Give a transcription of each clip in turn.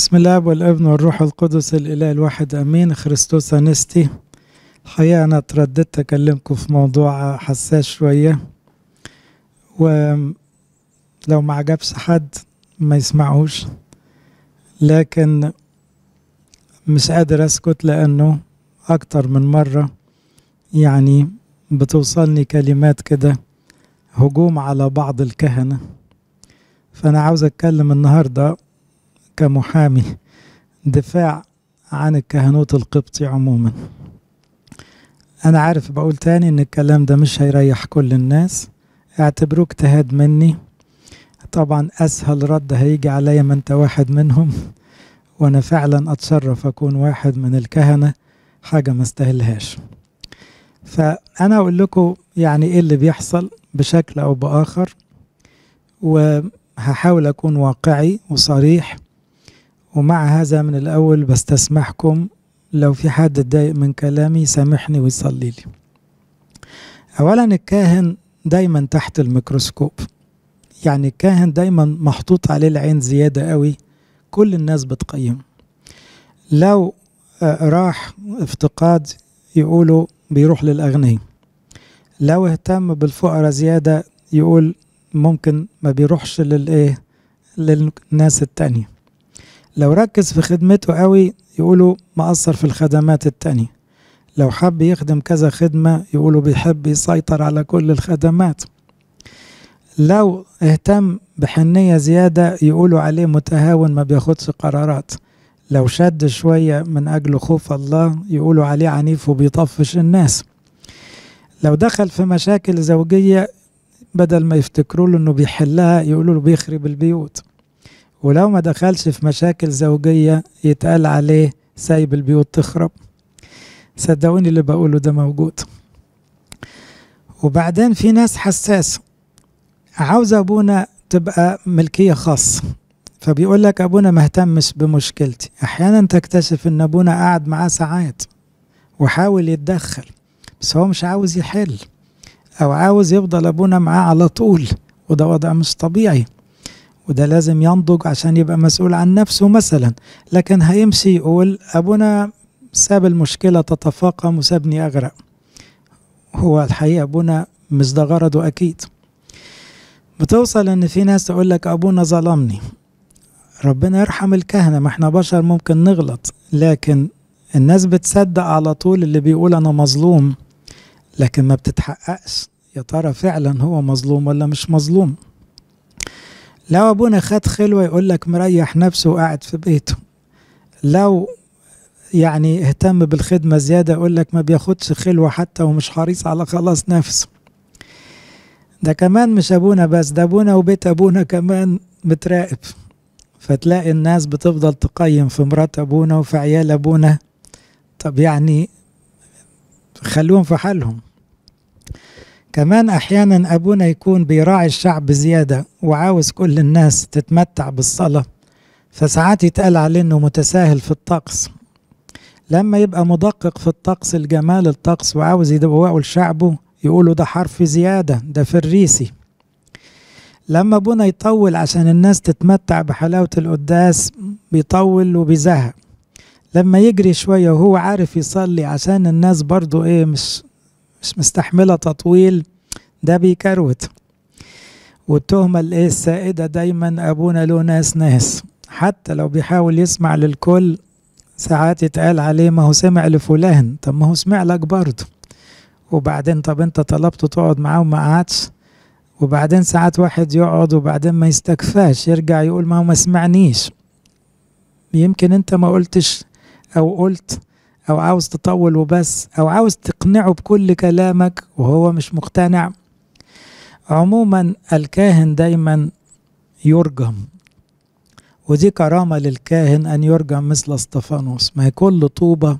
بسم الله والابن والروح القدس الاله الواحد امين خريستوس انستي الحقيقه انا اترددت اكلمكم في موضوع حساس شويه ولو ما عجبش حد ما يسمعوش لكن مش قادر اسكت لانه اكتر من مره يعني بتوصلني كلمات كده هجوم على بعض الكهنه فانا عاوز اتكلم النهارده كمحامي دفاع عن الكهنوت القبطي عموما أنا عارف بقول تاني إن الكلام ده مش هيريح كل الناس اعتبروه اجتهاد مني طبعا أسهل رد هيجي عليا ما أنت واحد منهم وأنا فعلا أتشرف أكون واحد من الكهنة حاجة ما استاهلهاش فأنا أقول لكم يعني إيه اللي بيحصل بشكل أو بآخر وهحاول أكون واقعي وصريح ومع هذا من الأول بستسمحكم لو في حد اتضايق من كلامي سامحني ويصلي لي أولا الكاهن دايما تحت الميكروسكوب يعني الكاهن دايما محطوط عليه العين زيادة قوي كل الناس بتقيمه لو آه، راح افتقاد يقولوا بيروح للأغنية لو اهتم بالفقرة زيادة يقول ممكن ما بيروحش للإيه للناس التانية لو ركز في خدمته قوي يقولوا مقصر في الخدمات التانية لو حب يخدم كذا خدمة يقولوا بيحب يسيطر على كل الخدمات لو اهتم بحنية زيادة يقولوا عليه متهاون ما بياخدش قرارات لو شد شوية من أجل خوف الله يقولوا عليه عنيف وبيطفش الناس لو دخل في مشاكل زوجية بدل ما يفتكروا له انه بيحلها يقولوا له بيخرب البيوت ولو ما دخلش في مشاكل زوجية يتقال عليه سايب البيوت تخرب صدقوني اللي بقوله ده موجود وبعدين في ناس حساسة عاوز أبونا تبقى ملكية خاصة فبيقول لك أبونا مهتمش بمشكلتي أحيانا تكتشف إن أبونا قعد معاه ساعات وحاول يتدخل بس هو مش عاوز يحل أو عاوز يفضل أبونا معاه على طول وده وضع مش طبيعي وده لازم ينضج عشان يبقى مسؤول عن نفسه مثلا لكن هيمشي يقول أبونا ساب المشكلة تتفاقم وسابني أغرق هو الحقيقة أبونا مش ده غرضه أكيد بتوصل إن في ناس تقول لك أبونا ظلمني ربنا يرحم الكهنة ما احنا بشر ممكن نغلط لكن الناس بتصدق على طول اللي بيقول أنا مظلوم لكن ما بتتحققش يا ترى فعلا هو مظلوم ولا مش مظلوم لو ابونا خد خلوه يقول لك مريح نفسه وقاعد في بيته لو يعني اهتم بالخدمه زياده يقول لك ما بياخدش خلوه حتى ومش حريص على خلاص نفسه ده كمان مش ابونا بس ده ابونا وبيت ابونا كمان متراقب فتلاقي الناس بتفضل تقيم في مرات ابونا وفي عيال ابونا طب يعني خلوهم في حالهم كمان أحيانا أبونا يكون بيراعي الشعب زيادة وعاوز كل الناس تتمتع بالصلاة فساعات يتقال عليه إنه متساهل في الطقس لما يبقى مدقق في الطقس الجمال الطقس وعاوز يدوقه لشعبه يقولوا ده حرف زيادة ده فريسي لما أبونا يطول عشان الناس تتمتع بحلاوة القداس بيطول وبيزهق لما يجري شوية وهو عارف يصلي عشان الناس برضو ايه مش مش مستحمله تطويل ده بيكروت والتهمه الايه السائده دايما ابونا له ناس ناس حتى لو بيحاول يسمع للكل ساعات يتقال عليه ما هو سمع لفلان طب ما هو سمع لك برضه وبعدين طب انت طلبته تقعد معاه وما قعدش وبعدين ساعات واحد يقعد وبعدين ما يستكفاش يرجع يقول ما هو ما سمعنيش يمكن انت ما قلتش او قلت او عاوز تطول وبس او عاوز تقنعه بكل كلامك وهو مش مقتنع عموما الكاهن دايما يرجم ودي كرامة للكاهن أن يرجم مثل استفانوس ما هي كل طوبة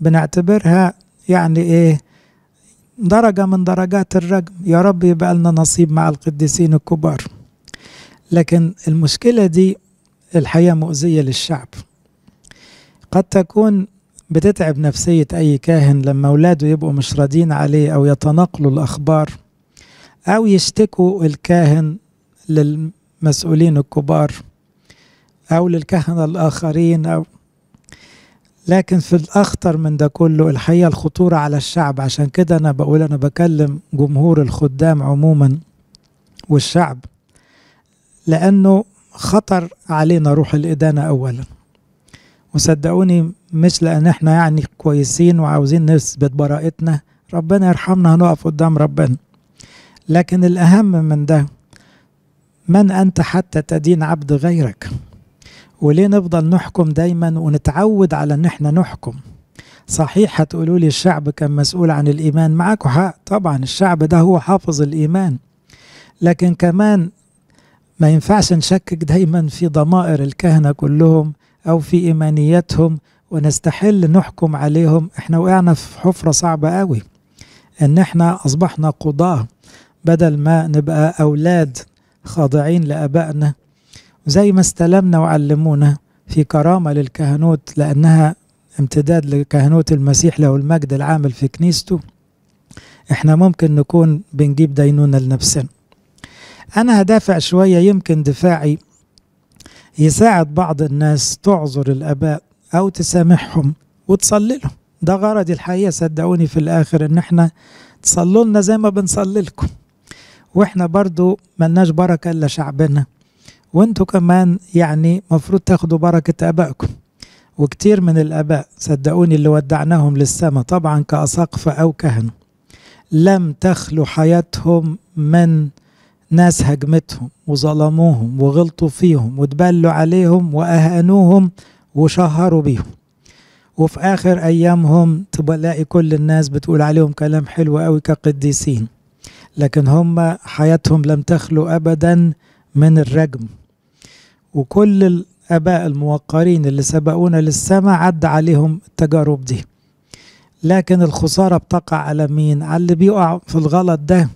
بنعتبرها يعني إيه درجة من درجات الرجم يا رب يبقى لنا نصيب مع القديسين الكبار لكن المشكلة دي الحقيقة مؤذية للشعب قد تكون بتتعب نفسية أي كاهن لما أولاده يبقوا مش راضين عليه أو يتناقلوا الأخبار أو يشتكوا الكاهن للمسؤولين الكبار أو للكهنة الآخرين أو لكن في الأخطر من ده كله الحقيقة الخطورة على الشعب عشان كده أنا بقول أنا بكلم جمهور الخدام عموما والشعب لأنه خطر علينا روح الإدانة أولاً وصدقوني مش لان احنا يعني كويسين وعاوزين نثبت براءتنا ربنا يرحمنا هنقف قدام ربنا لكن الاهم من ده من انت حتى تدين عبد غيرك وليه نفضل نحكم دايما ونتعود على ان احنا نحكم صحيح هتقولوا لي الشعب كان مسؤول عن الايمان معاكم حق طبعا الشعب ده هو حافظ الايمان لكن كمان ما ينفعش نشكك دايما في ضمائر الكهنه كلهم أو في إيمانياتهم ونستحل نحكم عليهم احنا وقعنا في حفرة صعبة قوي ان احنا اصبحنا قضاة بدل ما نبقى اولاد خاضعين لابائنا زي ما استلمنا وعلمونا في كرامة للكهنوت لانها امتداد لكهنوت المسيح له المجد العامل في كنيسته احنا ممكن نكون بنجيب دينونة لنفسنا انا هدافع شوية يمكن دفاعي يساعد بعض الناس تعذر الآباء أو تسامحهم وتصلي لهم ده غرضي الحقيقة صدقوني في الآخر إن إحنا تصلوا لنا زي ما بنصلي لكم وإحنا برضو ملناش بركة إلا شعبنا وانتوا كمان يعني مفروض تاخدوا بركة آبائكم وكتير من الآباء صدقوني اللي ودعناهم للسماء طبعا كأساقفة أو كهنة لم تخلو حياتهم من ناس هجمتهم وظلموهم وغلطوا فيهم واتبلوا عليهم وأهانوهم وشهروا بيهم وفي آخر أيامهم تلاقي كل الناس بتقول عليهم كلام حلو قوي كقديسين لكن هم حياتهم لم تخلو أبدا من الرجم وكل الآباء الموقرين اللي سبقونا للسماء عدى عليهم التجارب دي لكن الخسارة بتقع على مين؟ على اللي بيقع في الغلط ده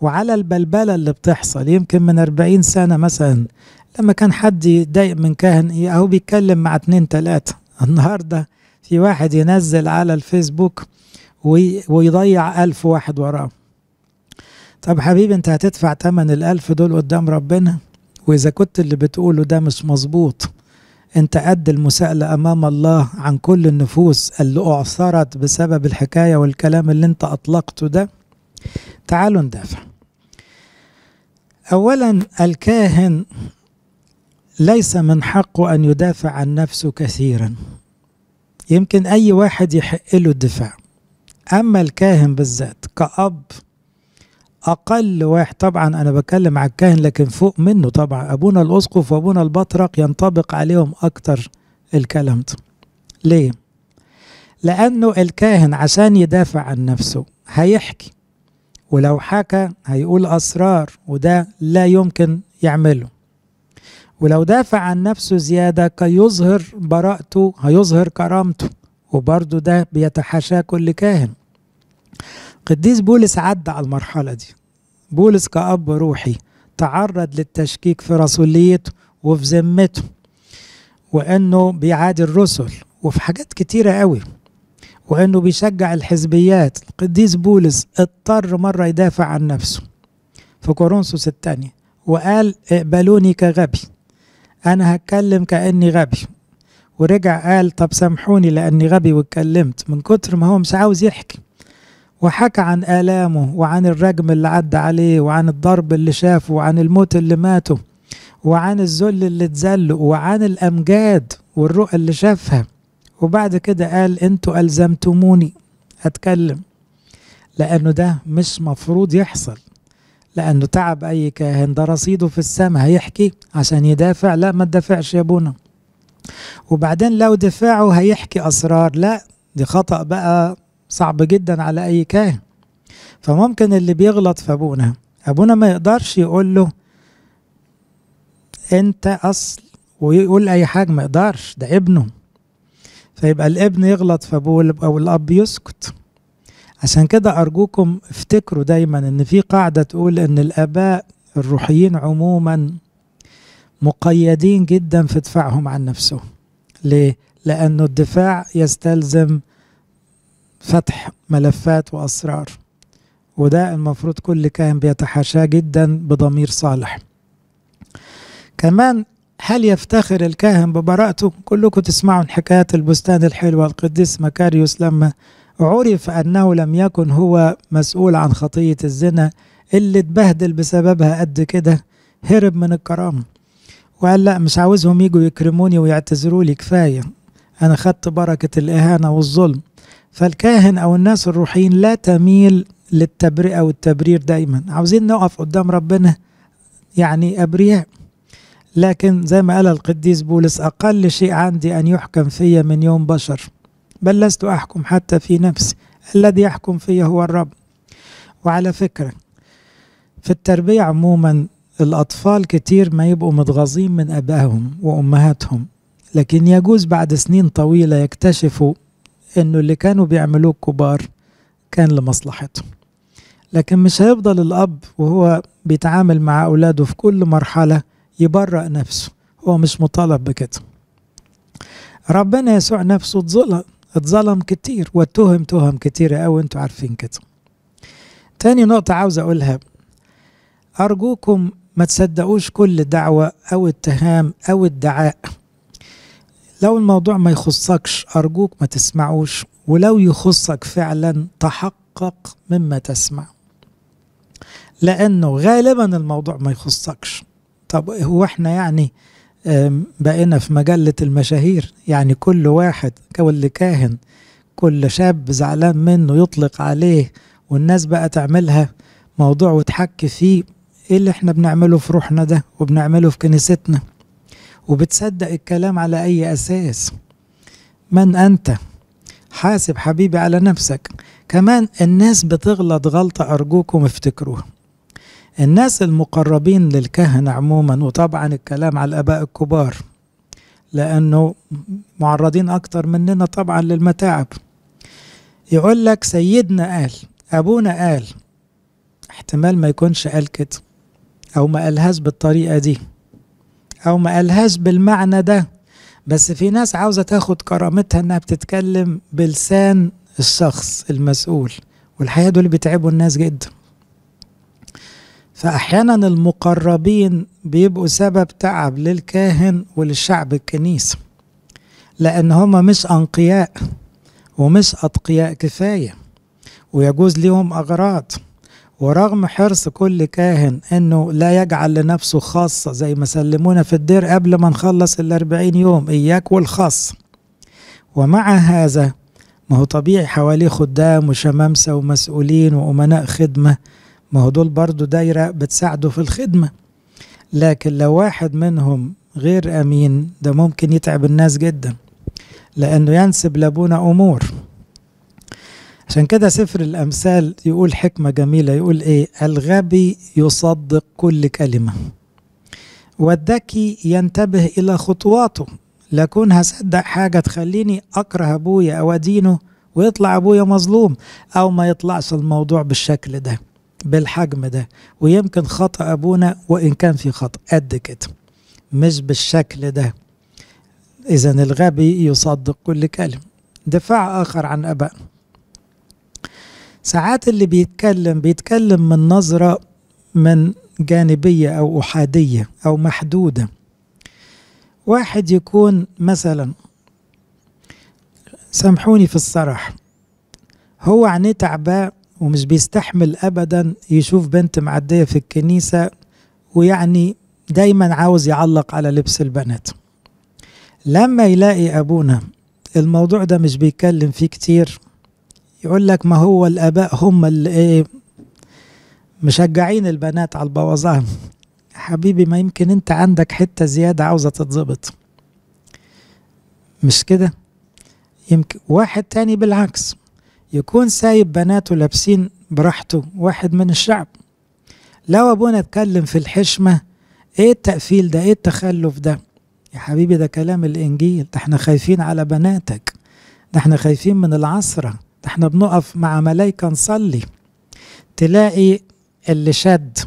وعلى البلبله اللي بتحصل يمكن من 40 سنه مثلا لما كان حد يتضايق من كاهن ايه اهو بيتكلم مع اتنين تلاته النهارده في واحد ينزل على الفيسبوك ويضيع ألف واحد وراه طب حبيبي انت هتدفع تمن الألف دول قدام ربنا وإذا كنت اللي بتقوله ده مش مظبوط انت قد المساءلة أمام الله عن كل النفوس اللي أعثرت بسبب الحكاية والكلام اللي انت أطلقته ده تعالوا ندافع اولا الكاهن ليس من حقه ان يدافع عن نفسه كثيرا يمكن اي واحد يحق له الدفاع اما الكاهن بالذات كاب اقل واحد طبعا انا بتكلم على الكاهن لكن فوق منه طبعا ابونا الاسقف وابونا البطرق ينطبق عليهم اكتر الكلام ده ليه لانه الكاهن عشان يدافع عن نفسه هيحكي ولو حكى هيقول أسرار وده لا يمكن يعمله ولو دافع عن نفسه زيادة كي يظهر براءته هيظهر كرامته وبرضه ده بيتحاشاه كل كاهن قديس بولس عدى على المرحلة دي بولس كأب روحي تعرض للتشكيك في رسوليته وفي ذمته وانه بيعادي الرسل وفي حاجات كتيره قوي وانه بيشجع الحزبيات القديس بولس اضطر مره يدافع عن نفسه في كورنثوس الثانيه وقال اقبلوني كغبي انا هتكلم كاني غبي ورجع قال طب سامحوني لاني غبي واتكلمت من كتر ما هو مش عاوز يحكي وحكى عن آلامه وعن الرجم اللي عدى عليه وعن الضرب اللي شافه وعن الموت اللي ماته وعن الذل اللي اتذل وعن الأمجاد والرؤى اللي شافها وبعد كده قال انتوا ألزمتموني أتكلم لأنه ده مش مفروض يحصل لأنه تعب أي كاهن ده رصيده في السماء هيحكي عشان يدافع لا ما تدافعش يا بونا وبعدين لو دفاعه هيحكي أسرار لا دي خطأ بقى صعب جدا على أي كاهن فممكن اللي بيغلط في أبونا أبونا ما يقدرش يقول له أنت أصل ويقول أي حاجة ما يقدرش ده ابنه فيبقى الابن يغلط فابوه او الاب يسكت عشان كده ارجوكم افتكروا دايما ان في قاعده تقول ان الاباء الروحيين عموما مقيدين جدا في دفاعهم عن نفسهم ليه لانه الدفاع يستلزم فتح ملفات واسرار وده المفروض كل كاهن بيتحاشاه جدا بضمير صالح كمان هل يفتخر الكاهن ببراءته كلكم تسمعون حكاية البستان الحلوة القديس مكاريوس لما عرف أنه لم يكن هو مسؤول عن خطية الزنا اللي اتبهدل بسببها قد كده هرب من الكرامة وقال لا مش عاوزهم يجوا يكرموني ويعتذروا لي كفاية أنا خدت بركة الإهانة والظلم فالكاهن أو الناس الروحيين لا تميل للتبرئة والتبرير دايما عاوزين نقف قدام ربنا يعني أبرياء لكن زي ما قال القديس بولس أقل شيء عندي أن يحكم في من يوم بشر بل لست أحكم حتى في نفسي الذي يحكم في هو الرب وعلى فكرة في التربية عموما الأطفال كتير ما يبقوا متغاظين من أبائهم وأمهاتهم لكن يجوز بعد سنين طويلة يكتشفوا إنه اللي كانوا بيعملوه الكبار كان لمصلحتهم لكن مش هيفضل الأب وهو بيتعامل مع أولاده في كل مرحلة يبرأ نفسه هو مش مطالب بكده ربنا يسوع نفسه اتظلم اتظلم كتير واتهم تهم كتيرة أوي انتوا عارفين كده تاني نقطة عاوز أقولها أرجوكم ما تصدقوش كل دعوة أو اتهام أو ادعاء لو الموضوع ما يخصكش أرجوك ما تسمعوش ولو يخصك فعلا تحقق مما تسمع لأنه غالبا الموضوع ما يخصكش طب هو احنا يعني بقينا في مجلة المشاهير يعني كل واحد كل كاهن كل شاب زعلان منه يطلق عليه والناس بقى تعملها موضوع وتحكي فيه ايه اللي احنا بنعمله في روحنا ده وبنعمله في كنيستنا وبتصدق الكلام على اي اساس من انت حاسب حبيبي على نفسك كمان الناس بتغلط غلطة أرجوكم افتكروها الناس المقربين للكهنة عموما وطبعا الكلام على الآباء الكبار لأنه معرضين أكتر مننا طبعا للمتاعب يقول لك سيدنا قال أبونا قال احتمال ما يكونش قال كده أو ما قالهاش بالطريقة دي أو ما قالهاش بالمعنى ده بس في ناس عاوزة تاخد كرامتها إنها بتتكلم بلسان الشخص المسؤول والحقيقة دول بيتعبوا الناس جدا فأحيانا المقربين بيبقوا سبب تعب للكاهن وللشعب الكنيسة لأن هما مش أنقياء ومش أتقياء كفاية ويجوز ليهم أغراض ورغم حرص كل كاهن انه لا يجعل لنفسه خاصة زي ما سلمونا في الدير قبل ما نخلص الاربعين يوم اياك والخاص ومع هذا ما هو طبيعي حواليه خدام وشمامسة ومسؤولين وأمناء خدمة ما هو دول برضو دايرة بتساعده في الخدمة لكن لو واحد منهم غير أمين ده ممكن يتعب الناس جدا لأنه ينسب لابونا أمور عشان كده سفر الأمثال يقول حكمة جميلة يقول إيه الغبي يصدق كل كلمة والذكي ينتبه إلى خطواته لكون هصدق حاجة تخليني أكره أبويا أو أدينه ويطلع أبويا مظلوم أو ما يطلعش الموضوع بالشكل ده بالحجم ده ويمكن خطأ أبونا وإن كان في خطأ قد كده مش بالشكل ده إذا الغبي يصدق كل كلمة دفاع آخر عن أبائنا ساعات اللي بيتكلم بيتكلم من نظرة من جانبية أو أحادية أو محدودة واحد يكون مثلا سامحوني في الصراحه هو عينيه تعباه ومش بيستحمل ابدا يشوف بنت معديه في الكنيسه ويعني دايما عاوز يعلق على لبس البنات لما يلاقي ابونا الموضوع ده مش بيتكلم فيه كتير يقول لك ما هو الاباء هم اللي ايه مشجعين البنات على البوظان حبيبي ما يمكن انت عندك حته زياده عاوزه تتظبط مش كده يمكن واحد تاني بالعكس يكون سايب بناته لابسين براحته واحد من الشعب لو ابونا اتكلم في الحشمه ايه التقفيل ده ايه التخلف ده يا حبيبي ده كلام الانجيل ده احنا خايفين على بناتك ده احنا خايفين من العصره ده احنا بنقف مع ملايكه نصلي تلاقي اللي شد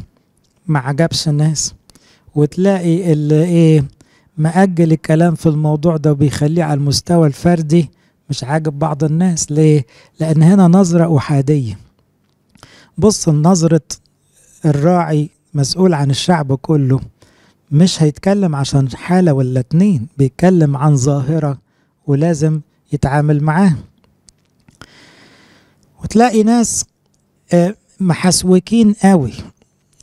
ما عجبش الناس وتلاقي اللي ايه مأجل الكلام في الموضوع ده وبيخليه على المستوى الفردي مش عاجب بعض الناس ليه؟ لأن هنا نظرة أحادية بص نظرة الراعي مسؤول عن الشعب كله مش هيتكلم عشان حالة ولا اتنين بيتكلم عن ظاهرة ولازم يتعامل معاها وتلاقي ناس آه، محسوكين قوي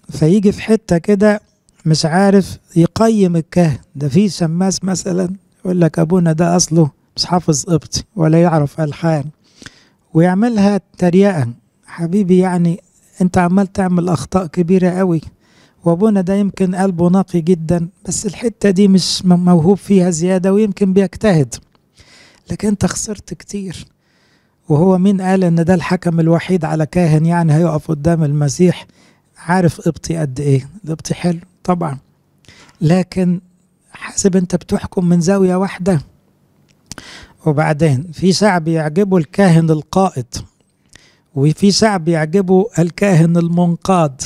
فيجي في حتة كده مش عارف يقيم الكهن ده في شماس مثلا يقول لك أبونا ده أصله مش حافظ قبطي ولا يعرف ألحان ويعملها تريقة حبيبي يعني انت عمال تعمل أخطاء كبيرة قوي وابونا ده يمكن قلبه نقي جدا بس الحتة دي مش موهوب فيها زيادة ويمكن بيجتهد لكن انت خسرت كتير وهو مين قال ان ده الحكم الوحيد على كاهن يعني هيقف قدام المسيح عارف قبطي قد ايه القبطي حلو طبعا لكن حاسب انت بتحكم من زاوية واحدة وبعدين في ساعة بيعجبه الكاهن القائد وفي ساعة بيعجبه الكاهن المنقاد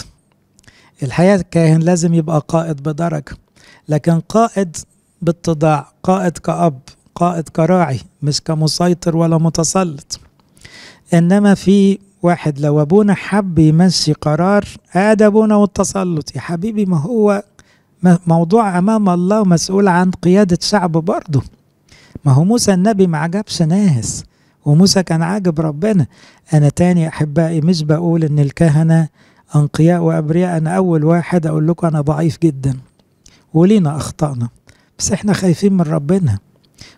الحقيقة الكاهن لازم يبقى قائد بدرجة لكن قائد بالتضاع قائد كأب قائد كراعي مش كمسيطر ولا متسلط إنما في واحد لو أبونا حب يمشي قرار أبونا والتسلط يا حبيبي ما هو موضوع أمام الله مسؤول عن قيادة شعب برضه ما هو موسى النبي ما عجبش ناس وموسى كان عاجب ربنا أنا تاني أحبائي مش بقول إن الكهنة أنقياء وأبرياء أنا أول واحد أقول لكم أنا ضعيف جدا ولينا أخطأنا بس إحنا خايفين من ربنا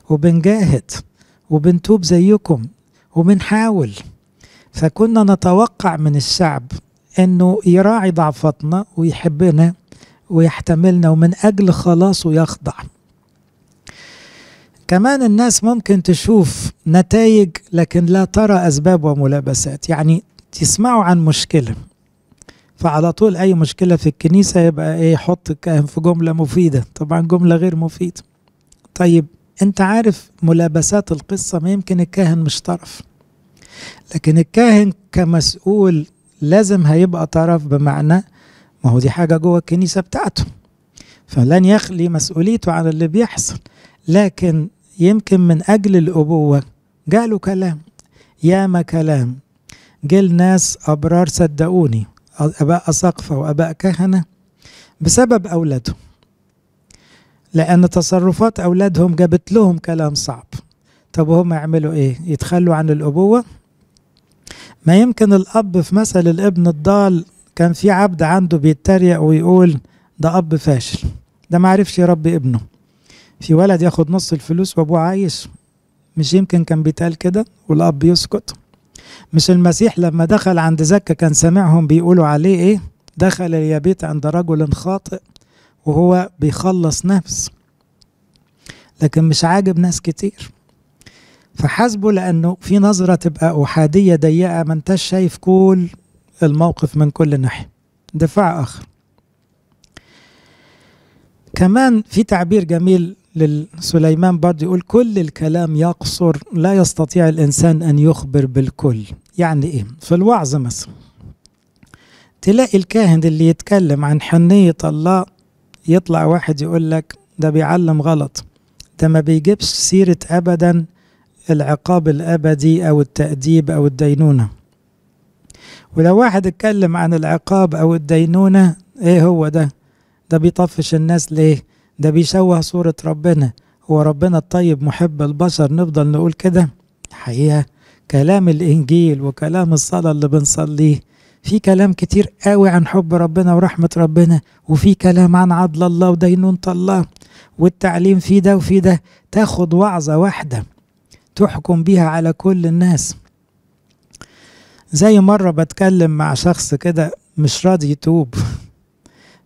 وبنجاهد وبنتوب زيكم وبنحاول فكنا نتوقع من الشعب انه يراعي ضعفاتنا ويحبنا ويحتملنا ومن اجل خلاصه يخضع كمان الناس ممكن تشوف نتائج لكن لا ترى أسباب وملابسات يعني تسمعوا عن مشكلة فعلى طول أي مشكلة في الكنيسة يبقى إيه يحط الكاهن في جملة مفيدة طبعا جملة غير مفيدة طيب أنت عارف ملابسات القصة ما يمكن الكاهن مش طرف لكن الكاهن كمسؤول لازم هيبقى طرف بمعنى ما هو دي حاجة جوه الكنيسة بتاعته فلن يخلي مسؤوليته عن اللي بيحصل لكن يمكن من أجل الأبوة جاله كلام ياما كلام جيل ناس أبرار صدقوني أباء أساقفة وأباء كهنة بسبب أولادهم لأن تصرفات أولادهم جابت لهم كلام صعب طب هم يعملوا إيه؟ يتخلوا عن الأبوة؟ ما يمكن الأب في مثل الابن الضال كان في عبد عنده بيتريق ويقول ده أب فاشل ده معرفش يربي ابنه في ولد ياخد نص الفلوس وابوه عايش مش يمكن كان بيتقال كده والاب يسكت مش المسيح لما دخل عند زكا كان سامعهم بيقولوا عليه ايه دخل اليابيت عند رجل خاطئ وهو بيخلص نفس لكن مش عاجب ناس كتير فحاسبه لانه في نظره تبقى احاديه ضيقه ما انتش شايف كل الموقف من كل ناحيه دفاع اخر كمان في تعبير جميل لسليمان برضه يقول كل الكلام يقصر لا يستطيع الإنسان أن يخبر بالكل يعني إيه في الوعظ مثلا تلاقي الكاهن اللي يتكلم عن حنية الله يطلع واحد يقول لك ده بيعلم غلط ده ما بيجيبش سيرة أبدا العقاب الأبدي أو التأديب أو الدينونة ولو واحد اتكلم عن العقاب أو الدينونة إيه هو ده ده بيطفش الناس ليه ده بيشوه صورة ربنا هو ربنا الطيب محب البشر نفضل نقول كده حقيقة كلام الإنجيل وكلام الصلاة اللي بنصليه في كلام كتير قوي عن حب ربنا ورحمة ربنا وفي كلام عن عدل الله ودينونة الله والتعليم في ده وفي ده تاخد وعظة واحدة تحكم بيها على كل الناس زي مرة بتكلم مع شخص كده مش راضي يتوب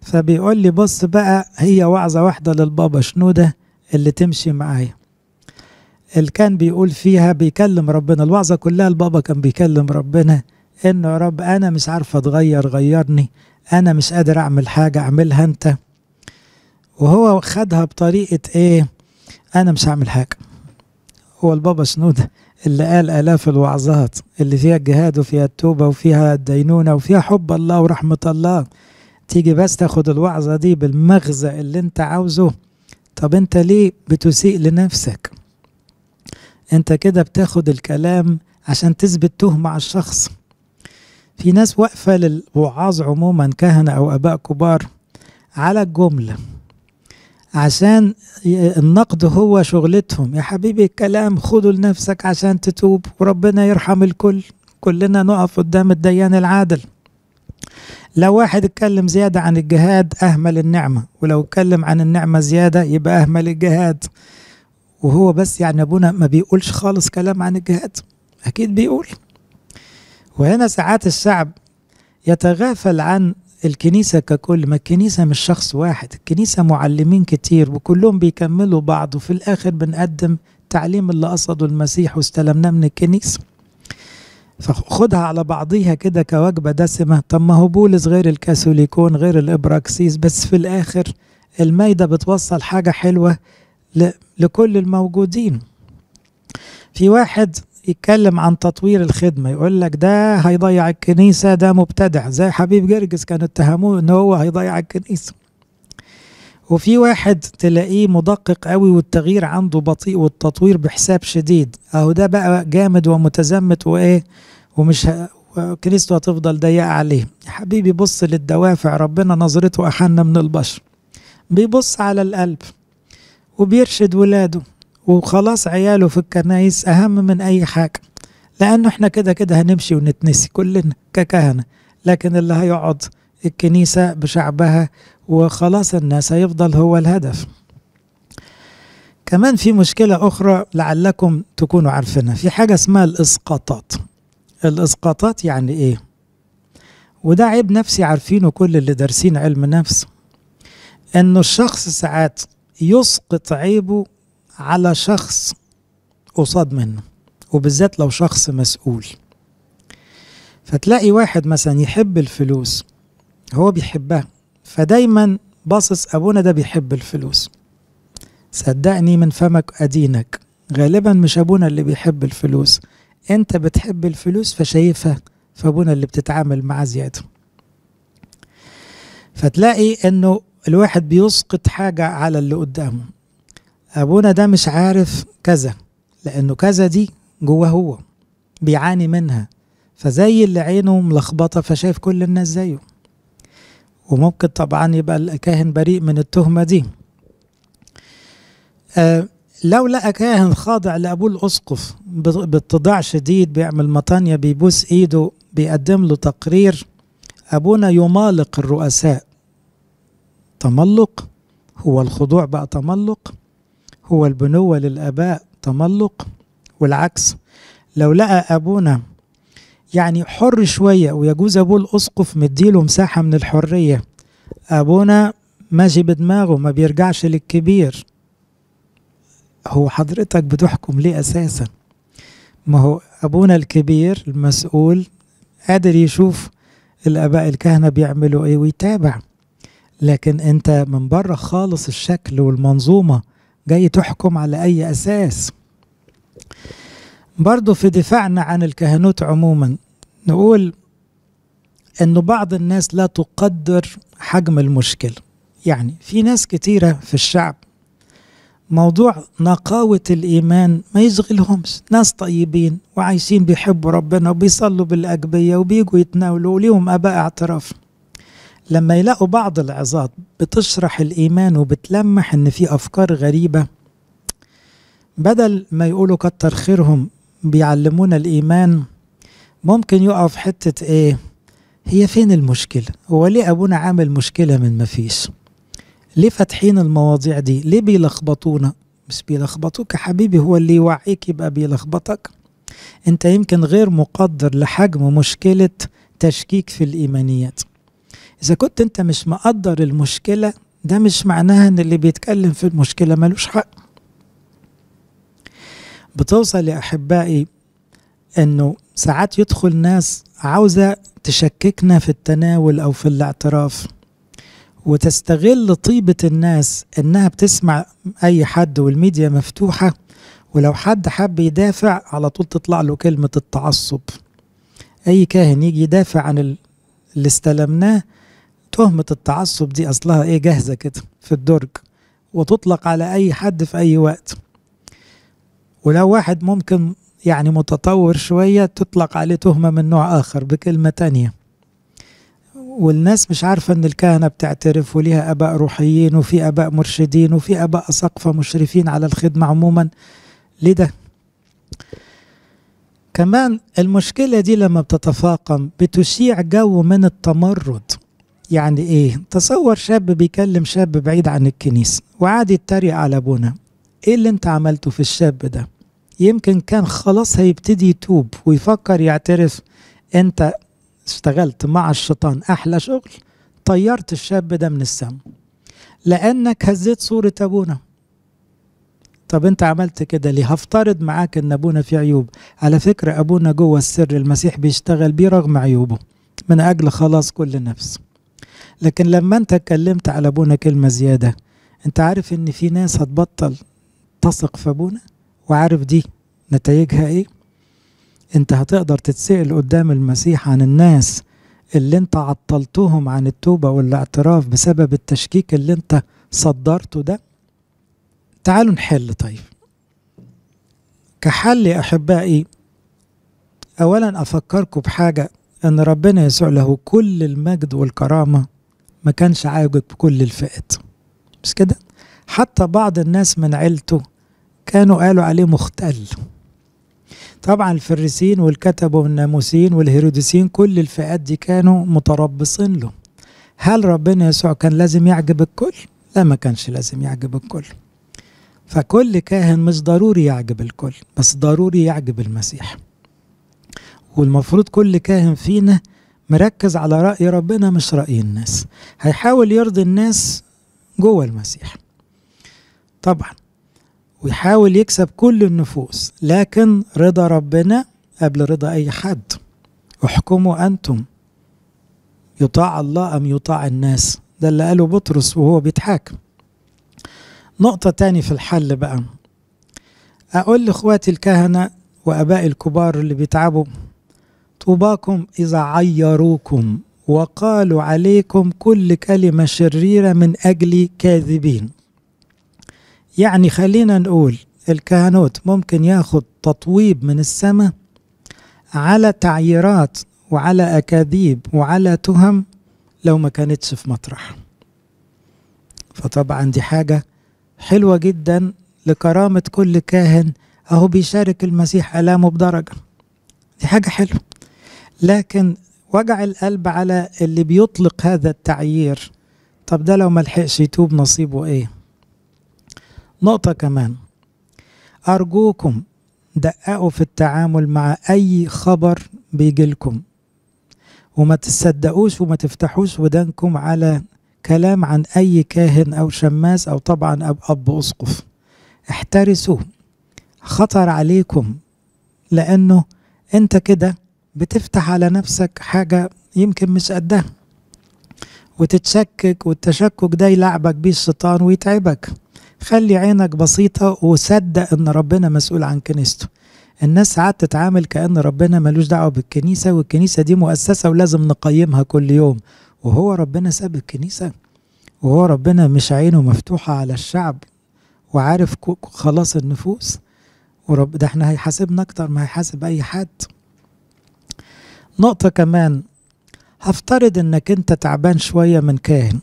فبيقول لي بص بقى هي وعظة واحدة للبابا شنودة اللي تمشي معايا اللي كان بيقول فيها بيكلم ربنا الوعظة كلها البابا كان بيكلم ربنا انه يا رب انا مش عارف اتغير غيرني انا مش قادر اعمل حاجة اعملها انت وهو خدها بطريقة ايه انا مش هعمل حاجة هو البابا شنودة اللي قال آلاف الوعظات اللي فيها الجهاد وفيها التوبة وفيها الدينونة وفيها حب الله ورحمة الله تيجي بس تاخد الوعظة دي بالمغزى اللي انت عاوزه طب انت ليه بتسيء لنفسك انت كده بتاخد الكلام عشان تثبت تهمة على الشخص في ناس واقفة للوعاظ عموما كهنة أو آباء كبار على الجملة عشان النقد هو شغلتهم يا حبيبي الكلام خده لنفسك عشان تتوب وربنا يرحم الكل كلنا نقف قدام الديان العادل لو واحد اتكلم زيادة عن الجهاد أهمل النعمة ولو اتكلم عن النعمة زيادة يبقى أهمل الجهاد وهو بس يعني أبونا ما بيقولش خالص كلام عن الجهاد أكيد بيقول وهنا ساعات الشعب يتغافل عن الكنيسة ككل ما الكنيسة مش شخص واحد الكنيسة معلمين كتير وكلهم بيكملوا بعض وفي الآخر بنقدم تعليم اللي قصده المسيح واستلمناه من الكنيسة فخدها على بعضيها كده كوجبة دسمة طب ما هو بولس غير الكاثوليكون غير الإبراكسيس بس في الآخر المايدة بتوصل حاجة حلوة لكل الموجودين في واحد يتكلم عن تطوير الخدمة يقول لك ده هيضيع الكنيسة ده مبتدع زي حبيب جرجس كانوا اتهموه ان هو هيضيع الكنيسة وفي واحد تلاقيه مدقق قوي والتغيير عنده بطيء والتطوير بحساب شديد اهو ده بقى جامد ومتزمت وايه ومش ه... كريستو هتفضل ضيقة عليه يا حبيبي بص للدوافع ربنا نظرته أحن من البشر بيبص على القلب وبيرشد ولاده وخلاص عياله في الكنايس أهم من أي حاجة لأنه احنا كده كده هنمشي ونتنسي كلنا ككهنة لكن اللي هيقعد الكنيسة بشعبها وخلاص الناس هيفضل هو الهدف كمان في مشكلة أخرى لعلكم تكونوا عارفينها في حاجة اسمها الإسقاطات الإسقاطات يعني إيه؟ وده عيب نفسي عارفينه كل اللي دارسين علم نفس إنه الشخص ساعات يسقط عيبه على شخص قصاد منه وبالذات لو شخص مسؤول فتلاقي واحد مثلا يحب الفلوس هو بيحبها فدايما باصص ابونا ده بيحب الفلوس صدقني من فمك ادينك غالبا مش ابونا اللي بيحب الفلوس انت بتحب الفلوس فشايفها فابونا اللي بتتعامل معاه زياده فتلاقي انه الواحد بيسقط حاجه على اللي قدامه ابونا ده مش عارف كذا لانه كذا دي جوه هو بيعاني منها فزي اللي عينه ملخبطه فشايف كل الناس زيه وممكن طبعا يبقى الكاهن بريء من التهمة دي آه لو لقى كاهن خاضع لأبوه الأسقف باتضاع شديد بيعمل مطانية بيبوس إيده بيقدم له تقرير أبونا يمالق الرؤساء تملق هو الخضوع بقى تملق هو البنوة للآباء تملق والعكس لو لقى أبونا يعني حر شوية ويجوز أبوه الأسقف مديله مساحة من الحرية أبونا ماشي بدماغه ما بيرجعش للكبير هو حضرتك بتحكم ليه أساسا ما هو أبونا الكبير المسؤول قادر يشوف الآباء الكهنة بيعملوا إيه ويتابع لكن أنت من بره خالص الشكل والمنظومة جاي تحكم على أي أساس برضو في دفاعنا عن الكهنوت عموما نقول أن بعض الناس لا تقدر حجم المشكلة يعني في ناس كتيرة في الشعب موضوع نقاوة الإيمان ما يشغلهمش ناس طيبين وعايشين بيحبوا ربنا وبيصلوا بالأجبية وبيجوا يتناولوا وليهم أباء اعتراف لما يلاقوا بعض العظات بتشرح الإيمان وبتلمح إن في أفكار غريبة بدل ما يقولوا كتر خيرهم بيعلمونا الإيمان ممكن يقف حتة إيه هي فين المشكلة هو ليه أبونا عامل مشكلة من مفيش ليه فاتحين المواضيع دي ليه بيلخبطونا مش بيلخبطوك يا حبيبي هو اللي يوعيك يبقى بيلخبطك انت يمكن غير مقدر لحجم مشكلة تشكيك في الإيمانيات إذا كنت أنت مش مقدر المشكلة ده مش معناها أن اللي بيتكلم في المشكلة ملوش حق بتوصل لأحبائي أنه ساعات يدخل ناس عاوزة تشككنا في التناول أو في الاعتراف وتستغل طيبة الناس إنها بتسمع أي حد والميديا مفتوحة ولو حد حب يدافع على طول تطلع له كلمة التعصب أي كاهن يجي يدافع عن اللي استلمناه تهمة التعصب دي أصلها إيه جاهزة كده في الدرج وتطلق على أي حد في أي وقت ولو واحد ممكن يعني متطور شوية تطلق عليه تهمة من نوع آخر بكلمة تانية والناس مش عارفة أن الكهنة بتعترف وليها أباء روحيين وفي أباء مرشدين وفي أباء سقفة مشرفين على الخدمة عموما ليه ده؟ كمان المشكلة دي لما بتتفاقم بتشيع جو من التمرد يعني ايه تصور شاب بيكلم شاب بعيد عن الكنيسة وعادي يتريق على ابونا ايه اللي انت عملته في الشاب ده يمكن كان خلاص هيبتدي يتوب ويفكر يعترف انت اشتغلت مع الشيطان احلى شغل طيرت الشاب ده من السما لانك هزيت صورة ابونا طب انت عملت كده ليه هفترض معاك ان ابونا فيه عيوب على فكرة ابونا جوه السر المسيح بيشتغل بيه رغم عيوبه من اجل خلاص كل نفس لكن لما انت اتكلمت على ابونا كلمة زيادة انت عارف ان في ناس هتبطل تثق في ابونا وعارف دي نتائجها ايه انت هتقدر تتسأل قدام المسيح عن الناس اللي انت عطلتهم عن التوبة والاعتراف بسبب التشكيك اللي انت صدرته ده تعالوا نحل طيب كحل يا احبائي اولا افكركم بحاجة ان ربنا يسوع له كل المجد والكرامة ما كانش عاجب كل الفئات مش كده حتى بعض الناس من عيلته كانوا قالوا عليه مختل طبعا الفريسين والكتب والناموسين والهيرودسين كل الفئات دي كانوا متربصين له هل ربنا يسوع كان لازم يعجب الكل؟ لا ما كانش لازم يعجب الكل فكل كاهن مش ضروري يعجب الكل بس ضروري يعجب المسيح والمفروض كل كاهن فينا مركز على رأي ربنا مش رأي الناس هيحاول يرضي الناس جوه المسيح طبعا ويحاول يكسب كل النفوس لكن رضا ربنا قبل رضا أي حد احكموا أنتم يطاع الله أم يطاع الناس ده اللي قاله بطرس وهو بيتحاكم نقطة تاني في الحل بقى أقول لإخواتي الكهنة وأبائي الكبار اللي بيتعبوا طوباكم إذا عيروكم وقالوا عليكم كل كلمة شريرة من أجل كاذبين يعني خلينا نقول الكهنوت ممكن ياخد تطويب من السماء على تعييرات وعلى أكاذيب وعلى تهم لو ما كانتش في مطرح فطبعا دي حاجة حلوة جدا لكرامة كل كاهن أهو بيشارك المسيح ألامه بدرجة دي حاجة حلوة لكن وجع القلب على اللي بيطلق هذا التعيير طب ده لو ملحقش يتوب نصيبه ايه نقطة كمان أرجوكم دققوا في التعامل مع أي خبر بيجيلكم وما تصدقوش وما تفتحوش ودانكم على كلام عن أي كاهن أو شماس أو طبعا أب, أب أسقف احترسوا خطر عليكم لأنه أنت كده بتفتح على نفسك حاجة يمكن مش قدها وتتشكك والتشكك ده يلعبك بيه الشيطان ويتعبك خلي عينك بسيطة وصدق إن ربنا مسؤول عن كنيسته الناس ساعات تتعامل كأن ربنا ملوش دعوة بالكنيسة والكنيسة دي مؤسسة ولازم نقيمها كل يوم وهو ربنا ساب الكنيسة وهو ربنا مش عينه مفتوحة على الشعب وعارف خلاص النفوس ورب ده احنا هيحاسبنا أكتر ما هيحاسب أي حد نقطة كمان هفترض انك انت تعبان شوية من كاهن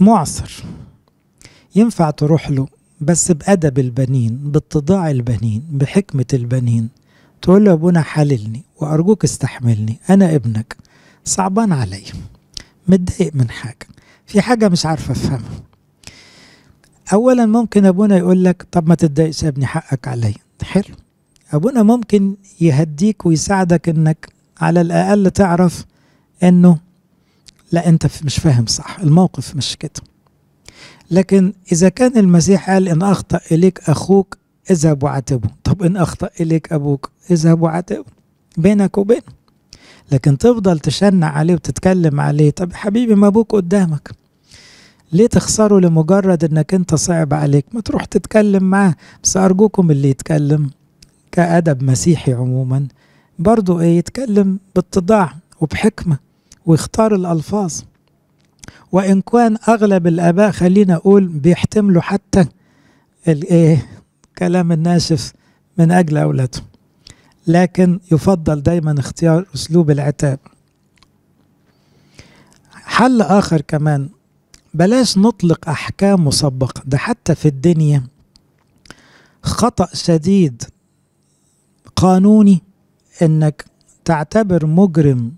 معصر ينفع تروح له بس بأدب البنين باتضاع البنين بحكمة البنين تقول له أبونا حللني وأرجوك استحملني أنا ابنك صعبان علي متضايق من حاجة في حاجة مش عارفة أفهمها أولا ممكن أبونا يقول لك طب ما تتضايقش يا ابني حقك عليا حلو أبونا ممكن يهديك ويساعدك إنك على الأقل تعرف إنه لا أنت مش فاهم صح الموقف مش كده لكن إذا كان المسيح قال إن أخطأ إليك أخوك اذهب وعاتبه طب إن أخطأ إليك أبوك اذهب وعاتبه بينك وبينه لكن تفضل تشنع عليه وتتكلم عليه طب حبيبي ما أبوك قدامك ليه تخسره لمجرد انك انت صعب عليك ما تروح تتكلم معاه بس ارجوكم اللي يتكلم كأدب مسيحي عموما برضو ايه يتكلم باتضاع وبحكمة ويختار الألفاظ وإن كان أغلب الآباء خلينا أقول بيحتملوا حتى الإيه كلام الناسف من أجل أولادهم لكن يفضل دايما اختيار أسلوب العتاب حل آخر كمان بلاش نطلق أحكام مسبقة ده حتى في الدنيا خطأ شديد قانوني انك تعتبر مجرم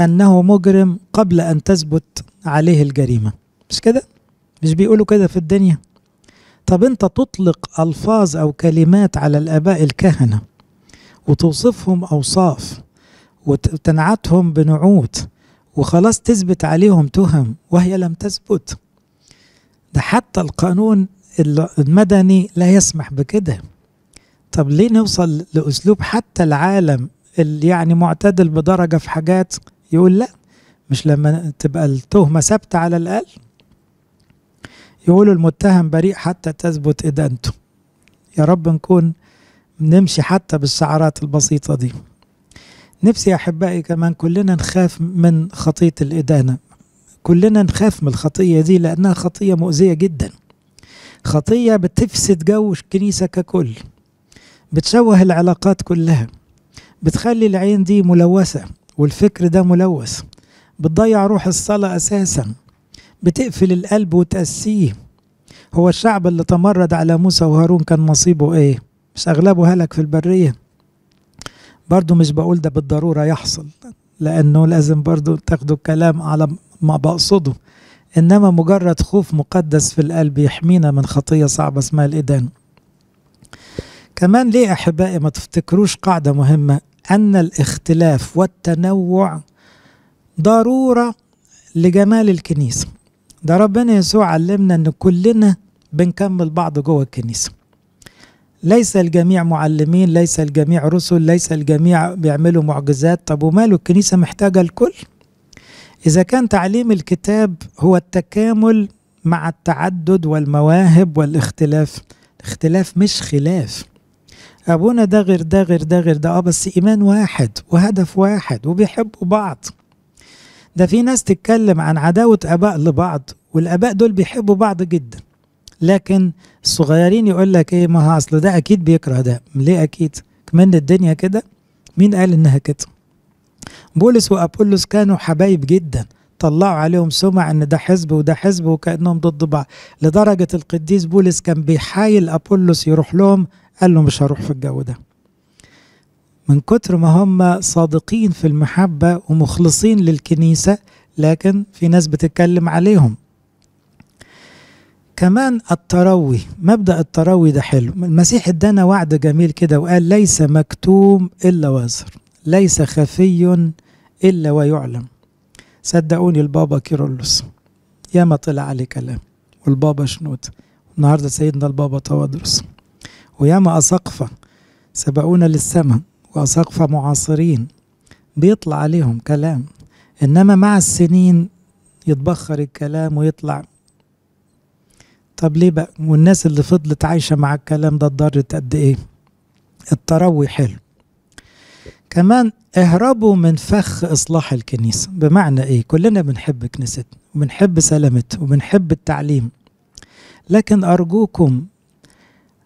انه مجرم قبل ان تثبت عليه الجريمة مش كده مش بيقولوا كده في الدنيا طب انت تطلق ألفاظ أو كلمات على الآباء الكهنة وتوصفهم أوصاف وتنعتهم بنعوت وخلاص تثبت عليهم تهم وهي لم تثبت ده حتى القانون المدني لا يسمح بكده طب ليه نوصل لأسلوب حتى العالم اللي يعني معتدل بدرجة في حاجات يقول لا مش لما تبقى التهمة ثابتة على الأقل يقولوا المتهم بريء حتى تثبت إدانته يا رب نكون نمشي حتى بالشعارات البسيطة دي نفسي أحبائي كمان كلنا نخاف من خطية الإدانة كلنا نخاف من الخطية دي لأنها خطية مؤذية جدا خطية بتفسد جو الكنيسة ككل بتشوه العلاقات كلها بتخلي العين دي ملوثة والفكر ده ملوث بتضيع روح الصلاة أساسا بتقفل القلب وتأسيه هو الشعب اللي تمرد على موسى وهارون كان مصيبه ايه مش أغلبه هلك في البرية برضو مش بقول ده بالضرورة يحصل لأنه لازم برضو تاخدوا الكلام على ما بقصده إنما مجرد خوف مقدس في القلب يحمينا من خطية صعبة اسمها الإدان كمان ليه أحبائي ما تفتكروش قاعدة مهمة أن الاختلاف والتنوع ضرورة لجمال الكنيسة ده ربنا يسوع علمنا ان كلنا بنكمل بعض جوه الكنيسة ليس الجميع معلمين ليس الجميع رسل ليس الجميع بيعملوا معجزات طب وماله الكنيسة محتاجة الكل إذا كان تعليم الكتاب هو التكامل مع التعدد والمواهب والاختلاف الاختلاف مش خلاف أبونا ده غير ده غير ده غير ده أه بس إيمان واحد وهدف واحد وبيحبوا بعض ده في ناس تتكلم عن عداوة آباء لبعض والآباء دول بيحبوا بعض جدا لكن الصغيرين يقول لك ايه ما هو اصل ده اكيد بيكره ده ليه اكيد كمان الدنيا كده مين قال انها كده بولس وابولس كانوا حبايب جدا طلعوا عليهم سمع ان ده حزب وده حزب وكانهم ضد بعض لدرجه القديس بولس كان بيحايل ابولس يروح لهم قال له مش هروح في الجو ده من كتر ما هم صادقين في المحبة ومخلصين للكنيسة لكن في ناس بتتكلم عليهم كمان التروي مبدأ التروي ده حلو المسيح ادانا وعد جميل كده وقال ليس مكتوم إلا واظهر ليس خفي إلا ويعلم صدقوني البابا يا ياما طلع عليه كلام والبابا شنود النهارده سيدنا البابا تواضرس وياما أسقفة سبقونا للسماء وأساقفة معاصرين بيطلع عليهم كلام إنما مع السنين يتبخر الكلام ويطلع طب ليه بقى والناس اللي فضلت عايشة مع الكلام ده اتضرت قد إيه التروي حلو كمان اهربوا من فخ إصلاح الكنيسة بمعنى إيه كلنا بنحب كنيستنا وبنحب سلامتها وبنحب التعليم لكن أرجوكم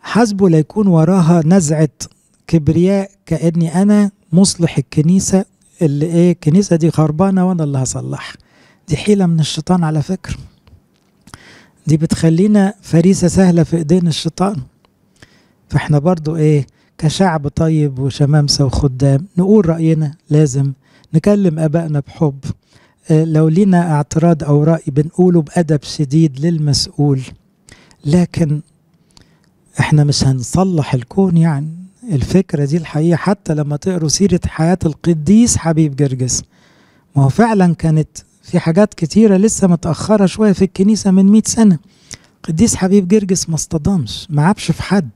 حسبوا ليكون وراها نزعة كبرياء كاني انا مصلح الكنيسه اللي ايه الكنيسه دي خربانه وانا اللي هصلحها دي حيله من الشيطان على فكره دي بتخلينا فريسه سهله في ايدين الشيطان فاحنا برضو ايه كشعب طيب وشمامسه وخدام نقول راينا لازم نكلم ابائنا بحب آه، لو لينا اعتراض او راي بنقوله بادب شديد للمسؤول لكن احنا مش هنصلح الكون يعني الفكرة دي الحقيقة حتى لما تقروا سيرة حياة القديس حبيب جرجس ما هو فعلا كانت في حاجات كتيرة لسه متأخرة شوية في الكنيسة من مئة سنة قديس حبيب جرجس ما اصطدمش ما عبش في حد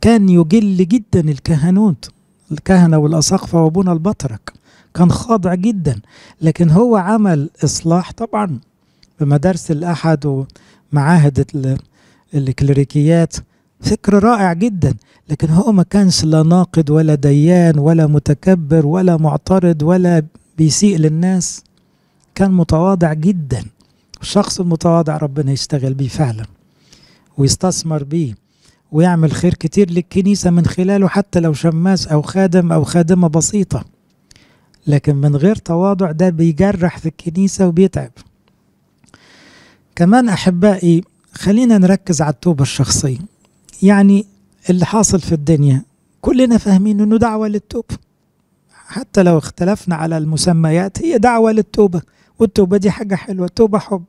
كان يجل جدا الكهنوت الكهنة والأساقفة وأبونا البطرك كان خاضع جدا لكن هو عمل إصلاح طبعا بمدارس الأحد ومعاهد الكليريكيات فكر رائع جدا لكن هو ما كانش لا ناقد ولا ديان ولا متكبر ولا معترض ولا بيسيء للناس كان متواضع جدا الشخص المتواضع ربنا يشتغل بيه فعلا ويستثمر بيه ويعمل خير كتير للكنيسة من خلاله حتى لو شماس أو خادم أو خادمة بسيطة لكن من غير تواضع ده بيجرح في الكنيسة وبيتعب كمان أحبائي خلينا نركز على التوبة الشخصية يعني اللي حاصل في الدنيا كلنا فاهمين انه دعوه للتوبه حتى لو اختلفنا على المسميات هي دعوه للتوبه والتوبه دي حاجه حلوه التوبه حب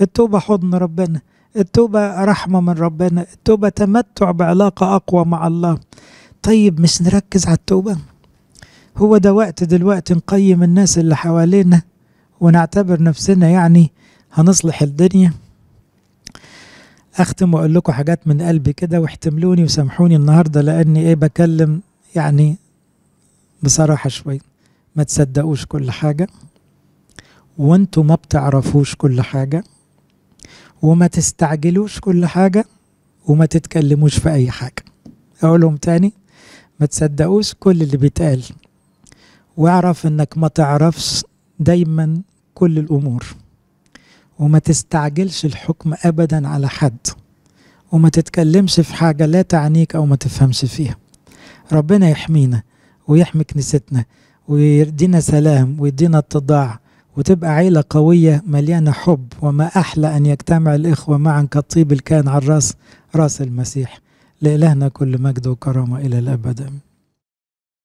التوبه حضن ربنا التوبه رحمه من ربنا التوبه تمتع بعلاقه اقوى مع الله طيب مش نركز على التوبه هو ده وقت دلوقتي نقيم الناس اللي حوالينا ونعتبر نفسنا يعني هنصلح الدنيا اختم واقول لكم حاجات من قلبي كده واحتملوني وسامحوني النهارده لاني ايه بكلم يعني بصراحه شويه ما تصدقوش كل حاجه وانتوا ما بتعرفوش كل حاجه وما تستعجلوش كل حاجه وما تتكلموش في اي حاجه اقولهم تاني ما تصدقوش كل اللي بيتقال واعرف انك ما تعرفش دايما كل الامور وما تستعجلش الحكم ابدا على حد وما تتكلمش في حاجه لا تعنيك او ما تفهمش فيها ربنا يحمينا ويحمي كنيستنا ويدينا سلام ويدينا اتضاع وتبقى عيلة قوية مليانة حب وما أحلى أن يجتمع الإخوة معا كالطيب الكان على الراس راس المسيح لإلهنا كل مجد وكرامة إلى الأبد آمين